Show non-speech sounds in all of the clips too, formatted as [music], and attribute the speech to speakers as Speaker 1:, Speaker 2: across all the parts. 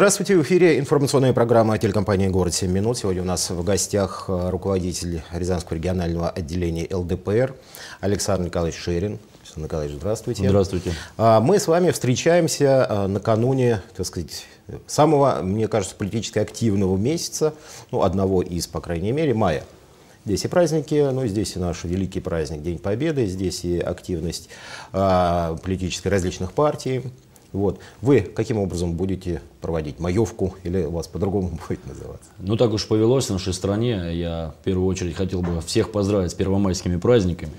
Speaker 1: Здравствуйте, в эфире информационная программа телекомпании «Город 7 минут». Сегодня у нас в гостях э, руководитель Рязанского регионального отделения ЛДПР Александр Николаевич Ширин. Александр Николаевич, здравствуйте. Здравствуйте. А, мы с вами встречаемся э, накануне, так сказать, самого, мне кажется, политически активного месяца, ну, одного из, по крайней мере, мая. Здесь и праздники, ну, здесь и наш великий праздник День Победы, здесь и активность а, политической различных партий, вот. Вы каким образом будете проводить маевку или у вас по-другому [laughs] будет называться?
Speaker 2: Ну так уж повелось в нашей стране. Я в первую очередь хотел бы всех поздравить с первомайскими праздниками.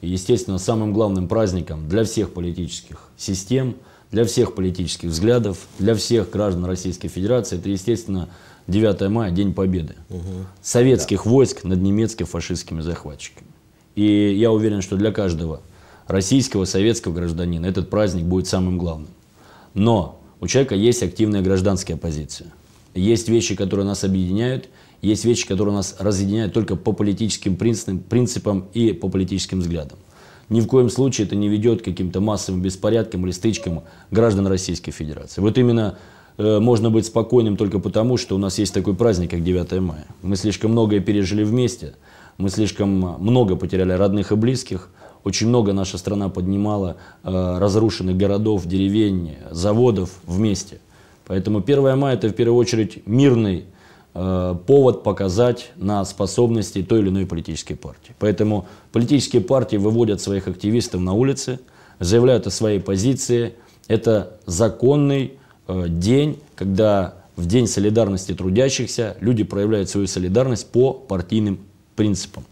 Speaker 2: И, естественно, самым главным праздником для всех политических систем, для всех политических взглядов, для всех граждан Российской Федерации, это, естественно, 9 мая, День Победы. Угу. Советских да. войск над немецкими фашистскими захватчиками. И я уверен, что для каждого российского, советского гражданина этот праздник будет самым главным. Но у человека есть активная гражданская позиция. Есть вещи, которые нас объединяют, есть вещи, которые нас разъединяют только по политическим принципам, принципам и по политическим взглядам. Ни в коем случае это не ведет к каким-то массовым беспорядкам или стычкам граждан Российской Федерации. Вот именно э, можно быть спокойным только потому, что у нас есть такой праздник, как 9 мая. Мы слишком многое пережили вместе, мы слишком много потеряли родных и близких – очень много наша страна поднимала э, разрушенных городов, деревень, заводов вместе. Поэтому 1 мая – это в первую очередь мирный э, повод показать на способности той или иной политической партии. Поэтому политические партии выводят своих активистов на улицы, заявляют о своей позиции. Это законный э, день, когда в День солидарности трудящихся люди проявляют свою солидарность по партийным принципам.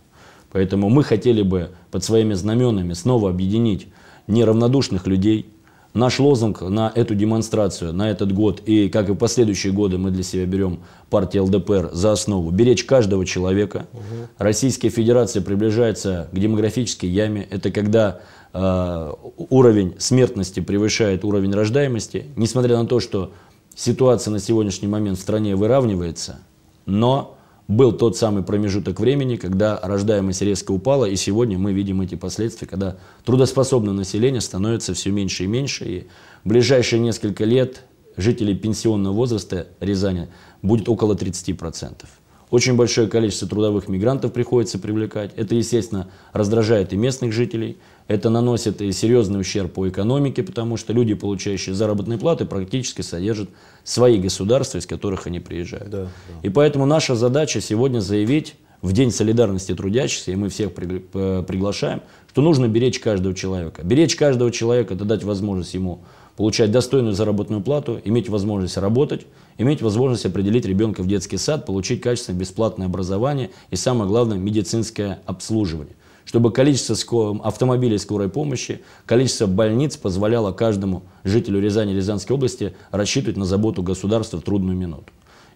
Speaker 2: Поэтому мы хотели бы под своими знаменами снова объединить неравнодушных людей. Наш лозунг на эту демонстрацию, на этот год и, как и в последующие годы, мы для себя берем партию ЛДПР за основу. Беречь каждого человека. Угу. Российская Федерация приближается к демографической яме. Это когда э, уровень смертности превышает уровень рождаемости. Несмотря на то, что ситуация на сегодняшний момент в стране выравнивается, но был тот самый промежуток времени, когда рождаемость резко упала, и сегодня мы видим эти последствия, когда трудоспособное население становится все меньше и меньше, и в ближайшие несколько лет жителей пенсионного возраста Рязани будет около 30%. Очень большое количество трудовых мигрантов приходится привлекать. Это, естественно, раздражает и местных жителей. Это наносит и серьезный ущерб по экономике, потому что люди, получающие заработные платы, практически содержат свои государства, из которых они приезжают. Да, да. И поэтому наша задача сегодня заявить в День солидарности трудящихся, и мы всех э, приглашаем, что нужно беречь каждого человека. Беречь каждого человека – это дать возможность ему получать достойную заработную плату, иметь возможность работать, иметь возможность определить ребенка в детский сад, получить качественное бесплатное образование и, самое главное, медицинское обслуживание чтобы количество автомобилей скорой помощи, количество больниц позволяло каждому жителю Рязани и Рязанской области рассчитывать на заботу государства в трудную минуту.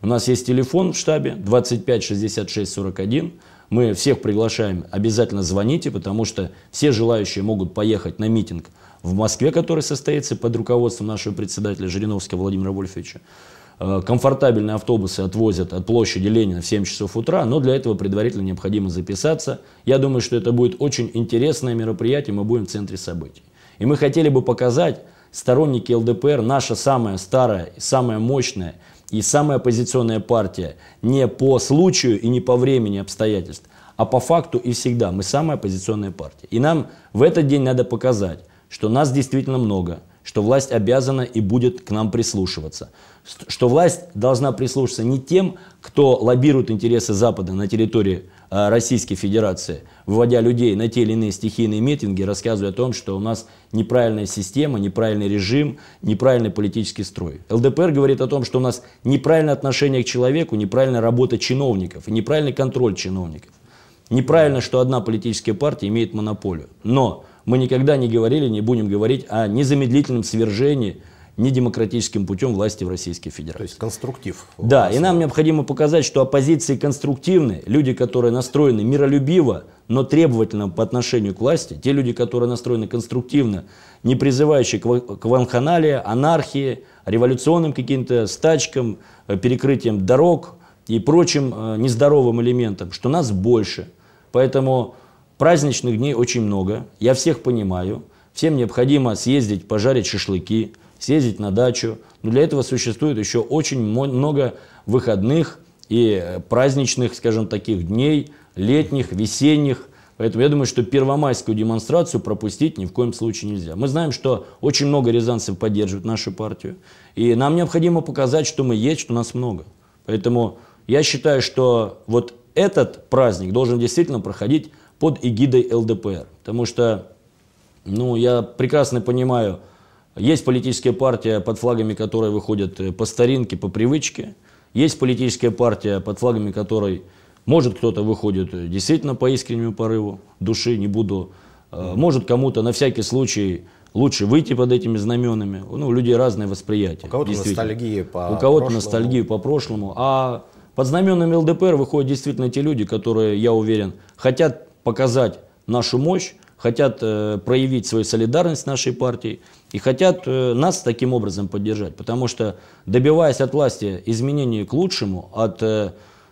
Speaker 2: У нас есть телефон в штабе 25 66 41. Мы всех приглашаем, обязательно звоните, потому что все желающие могут поехать на митинг в Москве, который состоится под руководством нашего председателя Жириновского Владимира Вольфовича. Э, комфортабельные автобусы отвозят от площади Ленина в 7 часов утра, но для этого предварительно необходимо записаться. Я думаю, что это будет очень интересное мероприятие, мы будем в центре событий. И мы хотели бы показать, сторонники ЛДПР, наша самая старая, самая мощная и самая оппозиционная партия, не по случаю и не по времени обстоятельств, а по факту и всегда. Мы самая оппозиционная партия. И нам в этот день надо показать, что нас действительно много, что власть обязана и будет к нам прислушиваться, что власть должна прислушаться не тем, кто лоббирует интересы Запада на территории а, Российской Федерации, выводя людей на те или иные стихийные митинги, рассказывая о том, что у нас неправильная система, неправильный режим, неправильный политический строй. ЛДПР говорит о том, что у нас неправильное отношение к человеку, неправильная работа чиновников, неправильный контроль чиновников. Неправильно, что одна политическая партия имеет монополию. Но мы никогда не говорили, не будем говорить о незамедлительном свержении недемократическим путем власти в Российской Федерации. То есть конструктив. Да, и нам необходимо показать, что оппозиции конструктивны, люди, которые настроены миролюбиво, но требовательно по отношению к власти, те люди, которые настроены конструктивно, не призывающие к ванханалии, анархии, революционным каким-то стачкам, э, перекрытием дорог и прочим э, нездоровым элементам, что нас больше. Поэтому Праздничных дней очень много, я всех понимаю. Всем необходимо съездить, пожарить шашлыки, съездить на дачу. Но для этого существует еще очень много выходных и э, праздничных, скажем, таких дней, летних, весенних. Поэтому я думаю, что первомайскую демонстрацию пропустить ни в коем случае нельзя. Мы знаем, что очень много рязанцев поддерживают нашу партию. И нам необходимо показать, что мы есть, что нас много. Поэтому я считаю, что вот этот праздник должен действительно проходить под эгидой ЛДПР. Потому что, ну, я прекрасно понимаю, есть политическая партия под флагами которой выходят э, по старинке, по привычке. Есть политическая партия, под флагами которой, может, кто-то выходит э, действительно по искреннему порыву души, не буду. Э, может, кому-то на всякий случай лучше выйти под этими знаменами. Ну, у людей разное восприятие.
Speaker 1: У кого-то ностальгия по У кого-то ностальгия
Speaker 2: по прошлому. А под знаменами ЛДПР выходят действительно те люди, которые, я уверен, хотят показать нашу мощь, хотят э, проявить свою солидарность с нашей партией и хотят э, нас таким образом поддержать. Потому что добиваясь от власти изменений к лучшему, от э,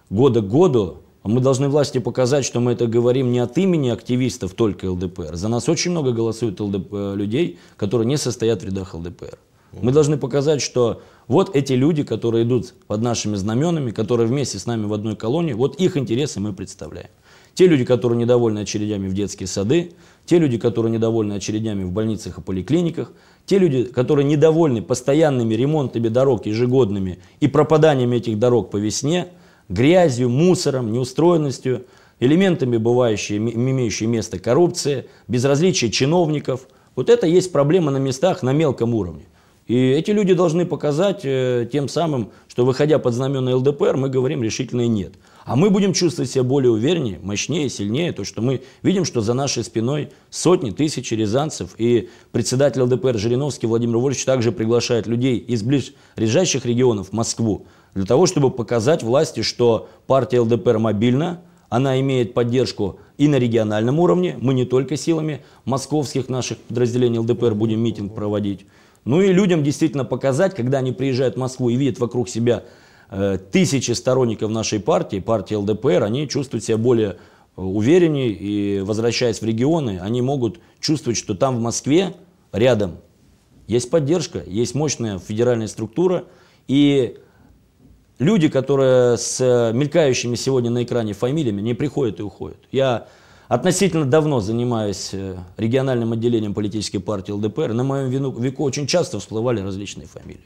Speaker 2: года к году, мы должны власти показать, что мы это говорим не от имени активистов только ЛДПР. За нас очень много голосуют ЛДП, э, людей, которые не состоят в рядах ЛДПР. Мы должны показать, что вот эти люди, которые идут под нашими знаменами, которые вместе с нами в одной колонии, вот их интересы мы представляем. Те люди, которые недовольны очередями в детские сады, те люди, которые недовольны очередями в больницах и поликлиниках, те люди, которые недовольны постоянными ремонтами дорог ежегодными и пропаданиями этих дорог по весне, грязью, мусором, неустроенностью, элементами, бывающие, имеющие место коррупции, безразличие чиновников. Вот это есть проблема на местах на мелком уровне. И эти люди должны показать э, тем самым, что выходя под знамена ЛДПР, мы говорим решительное «нет». А мы будем чувствовать себя более увереннее, мощнее, сильнее, то что мы видим, что за нашей спиной сотни, тысячи рязанцев, и председатель ЛДПР Жириновский Владимир Вольевич также приглашает людей из ближайших регионов в Москву для того, чтобы показать власти, что партия ЛДПР мобильна, она имеет поддержку и на региональном уровне, мы не только силами московских наших подразделений ЛДПР будем митинг проводить, ну и людям действительно показать, когда они приезжают в Москву и видят вокруг себя Э, тысячи сторонников нашей партии, партии ЛДПР, они чувствуют себя более э, увереннее и возвращаясь в регионы, они могут чувствовать, что там в Москве рядом есть поддержка, есть мощная федеральная структура и люди, которые с э, мелькающими сегодня на экране фамилиями не приходят и уходят. Я относительно давно занимаюсь региональным отделением политической партии ЛДПР, на моем веку очень часто всплывали различные фамилии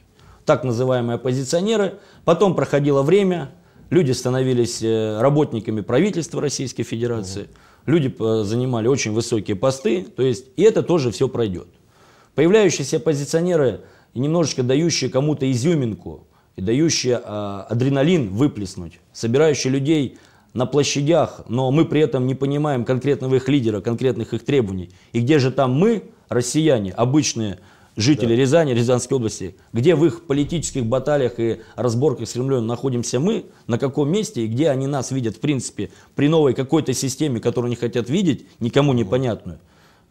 Speaker 2: так называемые оппозиционеры. Потом проходило время, люди становились э, работниками правительства Российской Федерации, люди э, занимали очень высокие посты, то есть и это тоже все пройдет. Появляющиеся оппозиционеры, немножечко дающие кому-то изюминку, и дающие э, адреналин выплеснуть, собирающие людей на площадях, но мы при этом не понимаем конкретного их лидера, конкретных их требований. И где же там мы, россияне, обычные жители да. Рязани, Рязанской области, где в их политических баталиях и разборках с Кремлем находимся мы, на каком месте и где они нас видят, в принципе, при новой какой-то системе, которую они хотят видеть, никому непонятную.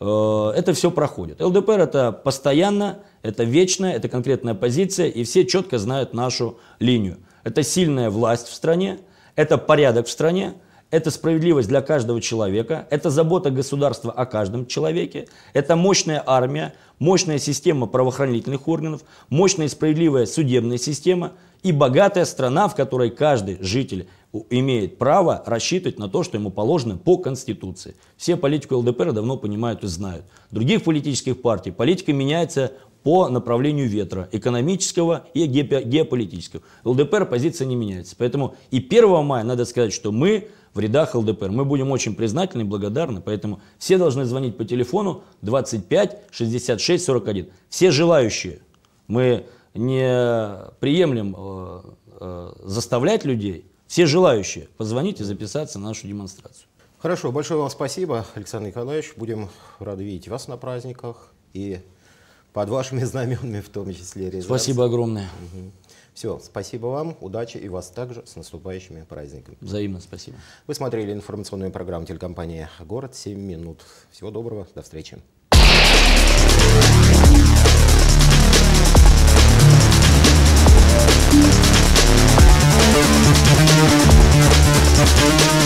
Speaker 2: Э, это все проходит. ЛДПР это постоянно, это вечно, это конкретная позиция, и все четко знают нашу линию. Это сильная власть в стране, это порядок в стране, это справедливость для каждого человека, это забота государства о каждом человеке, это мощная армия, мощная система правоохранительных органов, мощная и справедливая судебная система и богатая страна, в которой каждый житель имеет право рассчитывать на то, что ему положено по Конституции. Все политику ЛДПР давно понимают и знают. Других политических партий политика меняется по направлению ветра, экономического и геополитического. ЛДПР позиция не меняется. Поэтому и 1 мая надо сказать, что мы в рядах ЛДПР. Мы будем очень признательны и благодарны, поэтому все должны звонить по телефону 25 66 41. Все желающие. Мы не приемлем
Speaker 1: э, э, заставлять людей, все желающие позвоните записаться на нашу демонстрацию. Хорошо, большое вам спасибо, Александр Николаевич. Будем рады видеть вас на праздниках. И под вашими знаменами в том числе. Рязанцы. Спасибо огромное. Угу. Все, спасибо вам, удачи и вас также с наступающими праздниками. Взаимно спасибо. Вы смотрели информационную программу телекомпании «Город» 7 минут. Всего доброго, до встречи. Thank you.